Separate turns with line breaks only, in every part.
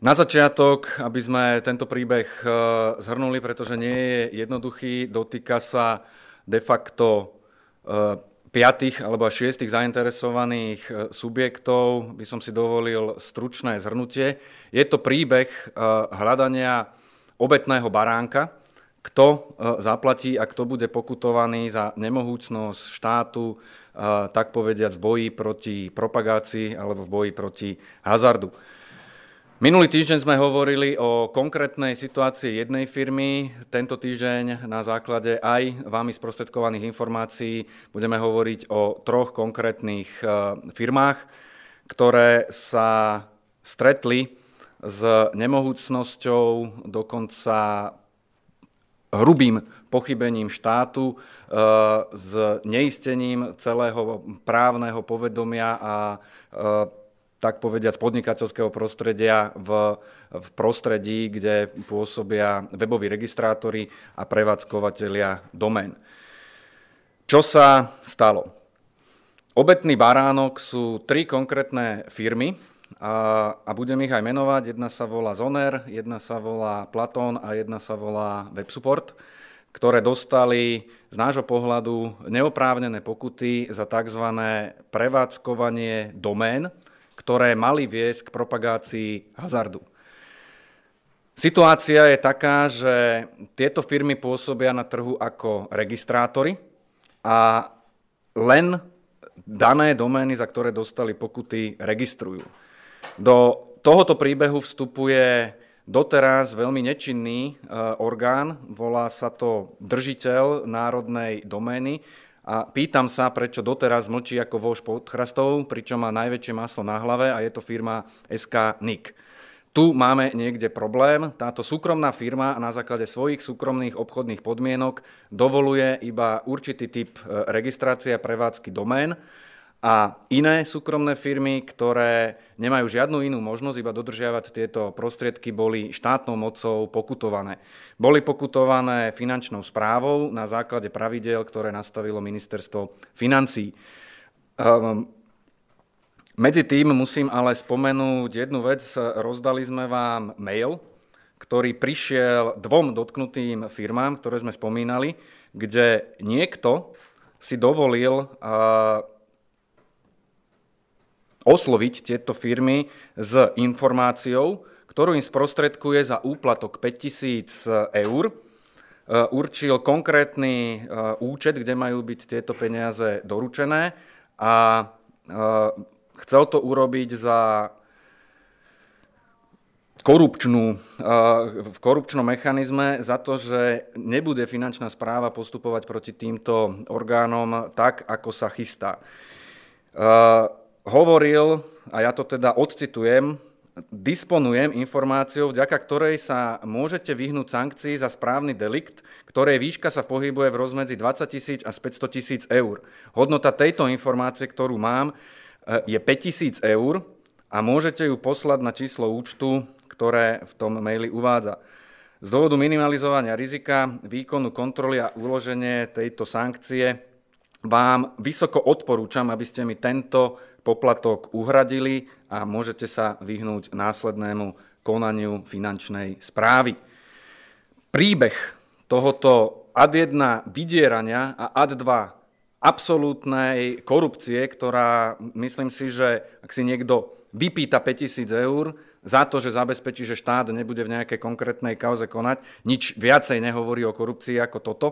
Na začiatok, aby sme tento príbeh eh, zhrnuli, pretože nie je jednoduchý, dotýka sa de facto eh, piatých alebo šiestých zainteresovaných eh, subjektov, by som si dovolil stručné zhrnutie. Je to príbeh hľadania obetného baránka, kto zaplatí a kto bude pokutovaný za nemohúcnosť štátu, tak povediať, v boji proti propagácii alebo v boji proti hazardu. Minulý týždeň sme hovorili o konkrétnej situácii jednej firmy. Tento týždeň na základe aj vámi sprostredkovaných informácií budeme hovoriť o troch konkrétnych e, firmách, ktoré sa stretli s nemohúcnosťou, dokonca hrubým pochybením štátu, e, s neistením celého právneho povedomia a e, tak povediať, podnikateľského prostredia v, v prostredí, kde pôsobia weboví registrátori a prevádzkovateľia domén. Čo sa stalo? Obetný baránok sú tri konkrétne firmy a, a budem ich aj menovať. Jedna sa volá Zoner, jedna sa volá Platón a jedna sa volá WebSupport ktoré dostali z nášho pohľadu neoprávnené pokuty za tzv. prevádzkovanie domén, ktoré mali viesť k propagácii hazardu. Situácia je taká, že tieto firmy pôsobia na trhu ako registrátory, a len dané domény, za ktoré dostali pokuty, registrujú. Do tohoto príbehu vstupuje doteraz veľmi nečinný e, orgán, volá sa to držiteľ národnej domény a pýtam sa, prečo doteraz mlčí ako vôž pod chrastou, pričom má najväčšie maslo na hlave a je to firma SK NIK. Tu máme niekde problém. Táto súkromná firma na základe svojich súkromných obchodných podmienok dovoluje iba určitý typ e, registrácie a prevádzky domén a iné súkromné firmy, ktoré nemajú žiadnu inú možnosť iba dodržiavať tieto prostriedky, boli štátnou mocou pokutované. Boli pokutované finančnou správou na základe pravidel, ktoré nastavilo ministerstvo financí. Um, medzi tým musím ale spomenúť jednu vec. Rozdali sme vám mail, ktorý prišiel dvom dotknutým firmám, ktoré sme spomínali, kde niekto si dovolil uh, osloviť tieto firmy s informáciou, ktorú im sprostredkuje za úplatok 5000 eur. E, určil konkrétny e, účet, kde majú byť tieto peniaze doručené a e, chcel to urobiť za korupčnú, v korupčnom mechanizme za to, že nebude finančná správa postupovať proti týmto orgánom tak, ako sa chystá hovoril, a ja to teda odcitujem, disponujem informáciou, vďaka ktorej sa môžete vyhnúť sankcií za správny delikt, ktorej výška sa pohybuje v rozmedzi 20 tisíc a 500 tisíc eur. Hodnota tejto informácie, ktorú mám, je 5 tisíc eur a môžete ju poslať na číslo účtu, ktoré v tom maili uvádza. Z dôvodu minimalizovania rizika, výkonu kontroly a uloženie tejto sankcie vám vysoko odporúčam, aby ste mi tento poplatok uhradili a môžete sa vyhnúť následnému konaniu finančnej správy. Príbeh tohoto ad 1 vydierania a ad 2 absolútnej korupcie, ktorá myslím si, že ak si niekto vypýta 5000 eur za to, že zabezpečí, že štát nebude v nejakej konkrétnej kauze konať, nič viacej nehovorí o korupcii ako toto,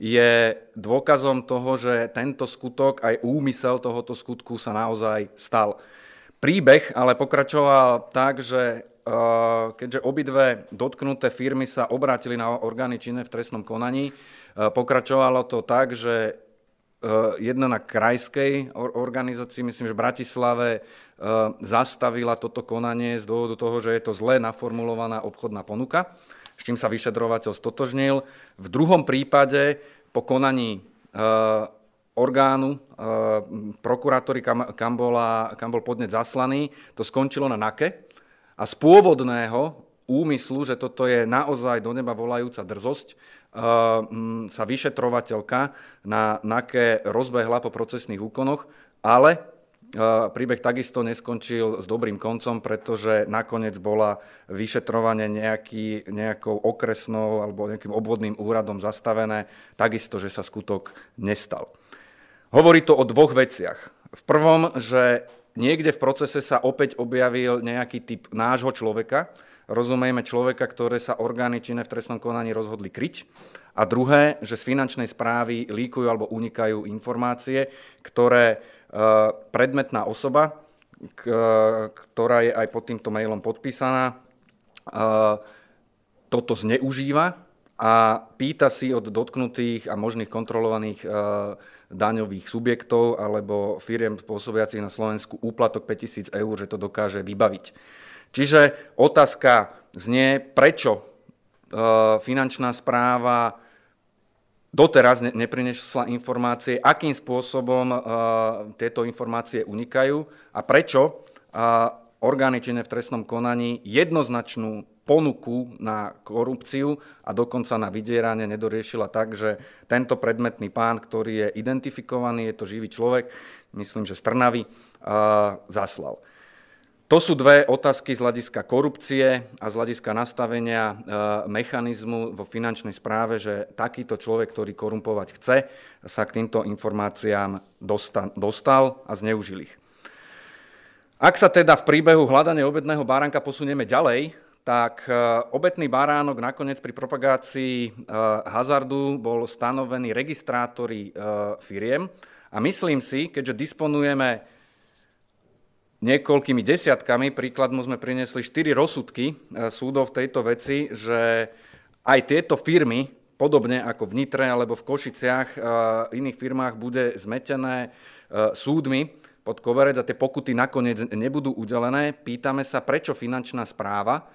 je dôkazom toho, že tento skutok, aj úmysel tohoto skutku sa naozaj stal. Príbeh ale pokračoval tak, že eh, keďže obidve dotknuté firmy sa obrátili na orgány činné v trestnom konaní, eh, pokračovalo to tak, že eh, jedna na krajskej organizácii, myslím, že v Bratislave, zastavila toto konanie z dôvodu toho, že je to zle naformulovaná obchodná ponuka s čím sa vyšetrovateľ stotožnil. V druhom prípade po konaní e, orgánu e, prokurátory, kam, kam, bola, kam bol podnet zaslaný, to skončilo na NAKE a z pôvodného úmyslu, že toto je naozaj do neba volajúca drzosť, e, m, sa vyšetrovateľka na NAKE rozbehla po procesných úkonoch, ale Príbeh takisto neskončil s dobrým koncom, pretože nakoniec bola vyšetrovanie nejaký, nejakou okresnou alebo nejakým obvodným úradom zastavené, takisto, že sa skutok nestal. Hovorí to o dvoch veciach. V prvom, že niekde v procese sa opäť objavil nejaký typ nášho človeka, rozumejme človeka, ktoré sa orgány činné v trestnom konaní rozhodli kryť. A druhé, že z finančnej správy líkujú alebo unikajú informácie, ktoré E, predmetná osoba, ktorá je aj pod týmto mailom podpísaná, e, toto zneužíva a pýta si od dotknutých a možných kontrolovaných e, daňových subjektov alebo firiem pôsobiacich na Slovensku úplatok 5000 eur, že to dokáže vybaviť. Čiže otázka znie, prečo finančná správa doteraz ne- neprinesla informácie, akým spôsobom uh, tieto informácie unikajú a prečo uh, orgány činné v trestnom konaní jednoznačnú ponuku na korupciu a dokonca na vydieranie nedoriešila tak, že tento predmetný pán, ktorý je identifikovaný, je to živý človek, myslím, že strnavý, uh, zaslal. To sú dve otázky z hľadiska korupcie a z hľadiska nastavenia e, mechanizmu vo finančnej správe, že takýto človek, ktorý korumpovať chce, sa k týmto informáciám dostal a zneužil ich. Ak sa teda v príbehu hľadania obedného baránka posunieme ďalej, tak e, obetný baránok nakoniec pri propagácii e, hazardu bol stanovený registrátori firiem a myslím si, keďže disponujeme niekoľkými desiatkami, príklad mu sme priniesli 4 rozsudky e, súdov v tejto veci, že aj tieto firmy, podobne ako v Nitre alebo v Košiciach, e, iných firmách bude zmetené e, súdmi pod koverec a tie pokuty nakoniec nebudú udelené. Pýtame sa, prečo finančná správa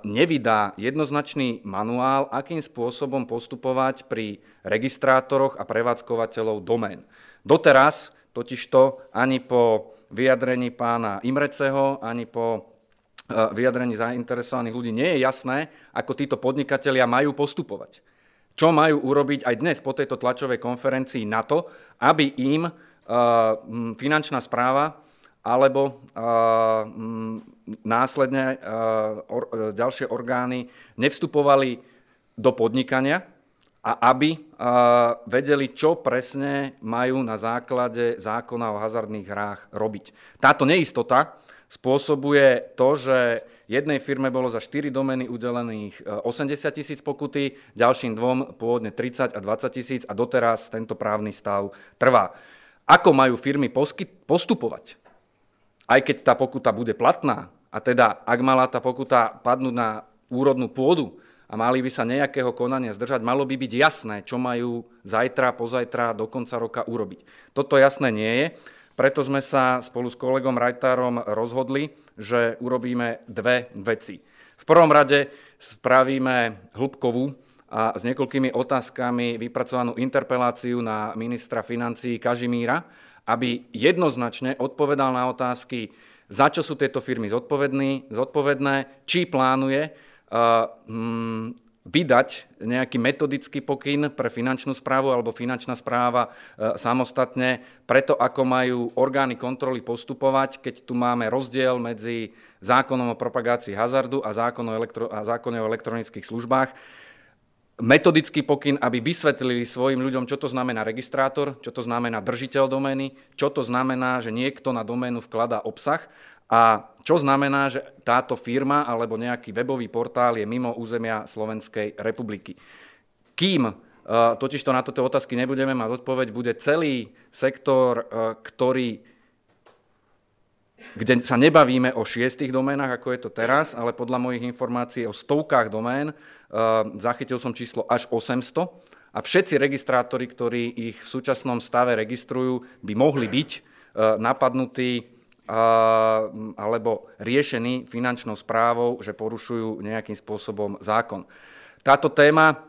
nevydá jednoznačný manuál, akým spôsobom postupovať pri registrátoroch a prevádzkovateľov domén. Doteraz totižto ani po vyjadrení pána Imreceho, ani po e, vyjadrení zainteresovaných ľudí nie je jasné, ako títo podnikatelia majú postupovať. Čo majú urobiť aj dnes po tejto tlačovej konferencii na to, aby im e, finančná správa alebo e, následne ďalšie orgány nevstupovali do podnikania, a aby vedeli, čo presne majú na základe zákona o hazardných hrách robiť. Táto neistota spôsobuje to, že jednej firme bolo za 4 domény udelených 80 e, tisíc pokuty, ďalším dvom pôvodne 30 a 20 tisíc a doteraz tento právny stav trvá. Ako majú firmy postupovať? Aj keď tá pokuta bude platná, a teda ak mala tá pokuta padnúť na úrodnú pôdu, a mali by sa nejakého konania zdržať, malo by byť jasné, čo majú zajtra, pozajtra, do konca roka urobiť. Toto jasné nie je, preto sme sa spolu s kolegom Rajtárom rozhodli, že urobíme dve veci. V prvom rade spravíme hĺbkovú a s niekoľkými otázkami vypracovanú interpeláciu na ministra financií Kažimíra, aby jednoznačne odpovedal na otázky, za čo sú tieto firmy zodpovedné, či plánuje Mm, vydať nejaký metodický pokyn pre finančnú správu alebo finančná správa e, samostatne preto, ako majú orgány kontroly postupovať, keď tu máme rozdiel medzi zákonom o propagácii hazardu a, zákonom elektro- a o elektronických službách metodický pokyn, aby vysvetlili svojim ľuďom, čo to znamená registrátor, čo to znamená držiteľ domény, čo to znamená, že niekto na doménu vkladá obsah a čo znamená, že táto firma alebo nejaký webový portál je mimo územia Slovenskej republiky. Kým e, to na toto otázky nebudeme mať odpoveď, bude celý sektor, e, ktorý kde sa nebavíme o šiestich doménach, ako je to teraz, ale podľa mojich informácií o stovkách domén, e, zachytil som číslo až 800, a všetci registrátori, ktorí ich v súčasnom stave registrujú, by mohli byť napadnutí alebo riešení finančnou správou, že porušujú nejakým spôsobom zákon. Táto téma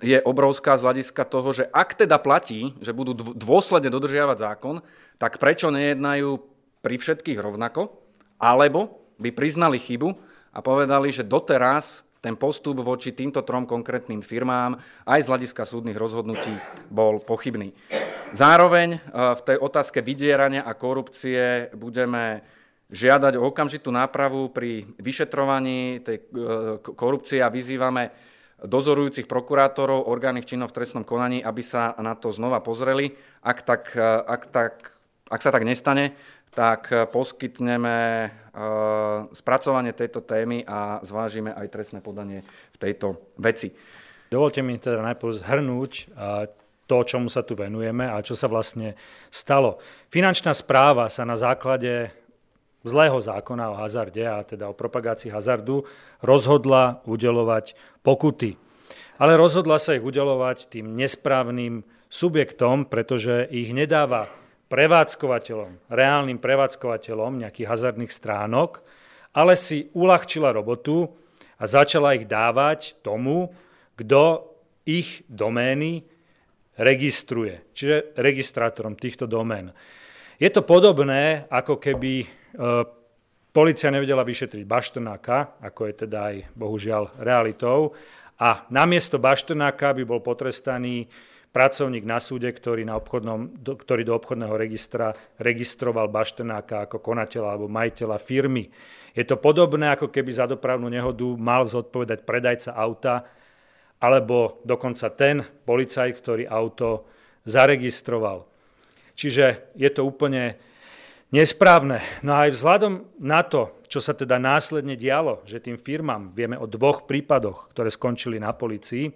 je obrovská z hľadiska toho, že ak teda platí, že budú dôsledne dodržiavať zákon, tak prečo nejednajú pri všetkých rovnako, alebo by priznali chybu a povedali, že doteraz ten postup voči týmto trom konkrétnym firmám aj z hľadiska súdnych rozhodnutí bol pochybný. Zároveň e, v tej otázke vydierania a korupcie budeme žiadať o okamžitú nápravu pri vyšetrovaní tej e, korupcie a vyzývame dozorujúcich prokurátorov orgánnych činov v trestnom konaní, aby sa na to znova pozreli. Ak, tak, e, ak, tak, ak sa tak nestane, tak poskytneme spracovanie tejto témy a
zvážime aj trestné podanie v tejto veci. Dovolte mi teda najprv zhrnúť to, čomu sa tu venujeme a čo sa vlastne stalo. Finančná správa sa na základe zlého zákona o hazarde a teda o propagácii hazardu rozhodla udelovať pokuty. Ale rozhodla sa ich udelovať tým nesprávnym subjektom, pretože ich nedáva prevádzkovateľom, reálnym prevádzkovateľom nejakých hazardných stránok, ale si uľahčila robotu a začala ich dávať tomu, kto ich domény registruje, čiže registrátorom týchto domén. Je to podobné, ako keby e, policia nevedela vyšetriť Baštenáka, ako je teda aj bohužiaľ realitou, a namiesto Baštenáka by bol potrestaný pracovník na súde, ktorý, na obchodnom, do, ktorý do obchodného registra registroval Baštenáka ako konateľa alebo majiteľa firmy. Je to podobné, ako keby za dopravnú nehodu mal zodpovedať predajca auta, alebo dokonca ten policajt, ktorý auto zaregistroval. Čiže je to úplne nesprávne. No a aj vzhľadom na to, čo sa teda následne dialo, že tým firmám vieme o dvoch prípadoch, ktoré skončili na policii,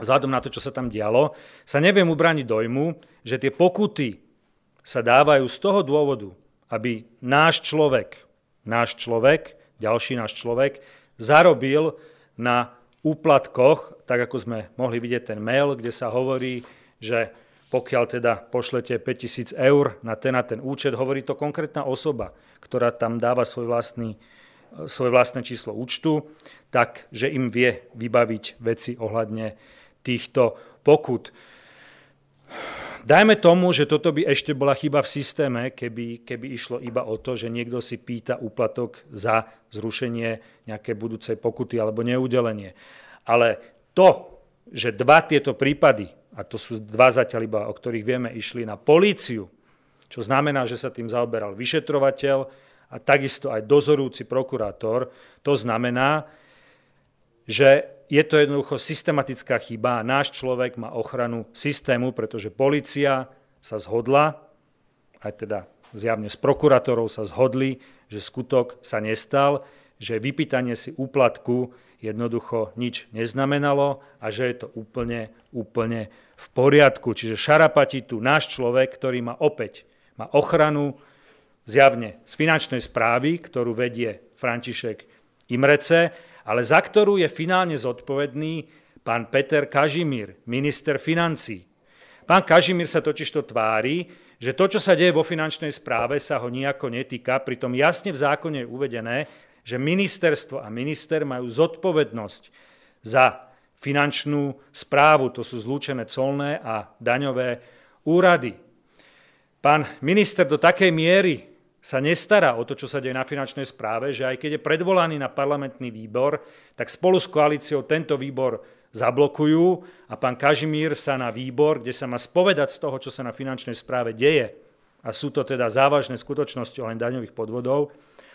vzhľadom na to, čo sa tam dialo, sa neviem ubraniť dojmu, že tie pokuty sa dávajú z toho dôvodu, aby náš človek, náš človek, ďalší náš človek, zarobil na úplatkoch, tak ako sme mohli vidieť ten mail, kde sa hovorí, že pokiaľ teda pošlete 5000 eur na ten a ten účet, hovorí to konkrétna osoba, ktorá tam dáva svoj vlastný, svoje vlastné číslo účtu, takže im vie vybaviť veci ohľadne týchto pokut. Dajme tomu, že toto by ešte bola chyba v systéme, keby, keby išlo iba o to, že niekto si pýta úplatok za zrušenie nejaké budúcej pokuty alebo neudelenie. Ale to, že dva tieto prípady, a to sú dva zatiaľ iba, o ktorých vieme, išli na políciu, čo znamená, že sa tým zaoberal vyšetrovateľ a takisto aj dozorúci prokurátor, to znamená, že je to jednoducho systematická chyba. Náš človek má ochranu systému, pretože policia sa zhodla, aj teda zjavne s prokurátorov sa zhodli, že skutok sa nestal, že vypýtanie si úplatku jednoducho nič neznamenalo a že je to úplne, úplne v poriadku. Čiže šarapati tu náš človek, ktorý má opäť má ochranu zjavne z finančnej správy, ktorú vedie František Imrece, ale za ktorú je finálne zodpovedný pán Peter Kažimír, minister financí. Pán Kažimír sa totižto tvári, že to, čo sa deje vo finančnej správe, sa ho nejako netýka, pritom jasne v zákone je uvedené, že ministerstvo a minister majú zodpovednosť za finančnú správu, to sú zlúčené colné a daňové úrady. Pán minister do takej miery sa nestará o to, čo sa deje na finančnej správe, že aj keď je predvolaný na parlamentný výbor, tak spolu s koalíciou tento výbor zablokujú a pán Kažimír sa na výbor, kde sa má spovedať z toho, čo sa na finančnej správe deje, a sú to teda závažné skutočnosti o len daňových podvodov,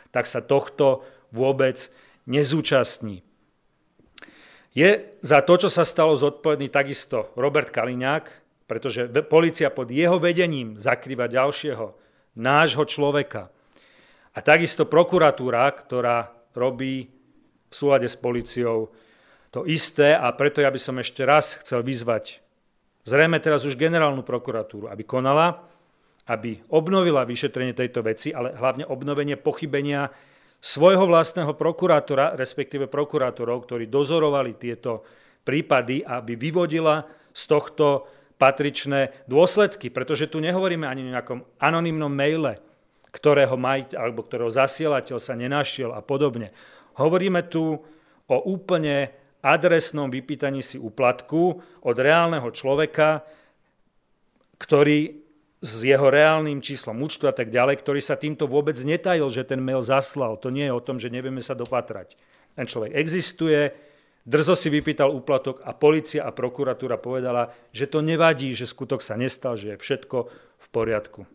tak sa tohto vôbec nezúčastní. Je za to, čo sa stalo zodpovedný takisto Robert Kaliňák, pretože policia pod jeho vedením zakrýva ďalšieho nášho človeka. A takisto prokuratúra, ktorá robí v súlade s policiou to isté a preto ja by som ešte raz chcel vyzvať zrejme teraz už generálnu prokuratúru, aby konala, aby obnovila vyšetrenie tejto veci, ale hlavne obnovenie pochybenia svojho vlastného prokurátora, respektíve prokurátorov, ktorí dozorovali tieto prípady, aby vyvodila z tohto patričné dôsledky, pretože tu nehovoríme ani o nejakom anonimnom maile, ktorého majiteľ alebo ktorého zasielateľ sa nenašiel a podobne. Hovoríme tu o úplne adresnom vypýtaní si úplatku od reálneho človeka, ktorý s jeho reálnym číslom účtu a tak ďalej, ktorý sa týmto vôbec netajil, že ten mail zaslal. To nie je o tom, že nevieme sa dopatrať. Ten človek existuje, Drzo si vypýtal úplatok a policia a prokuratúra povedala, že to nevadí, že skutok sa nestal, že je všetko v poriadku.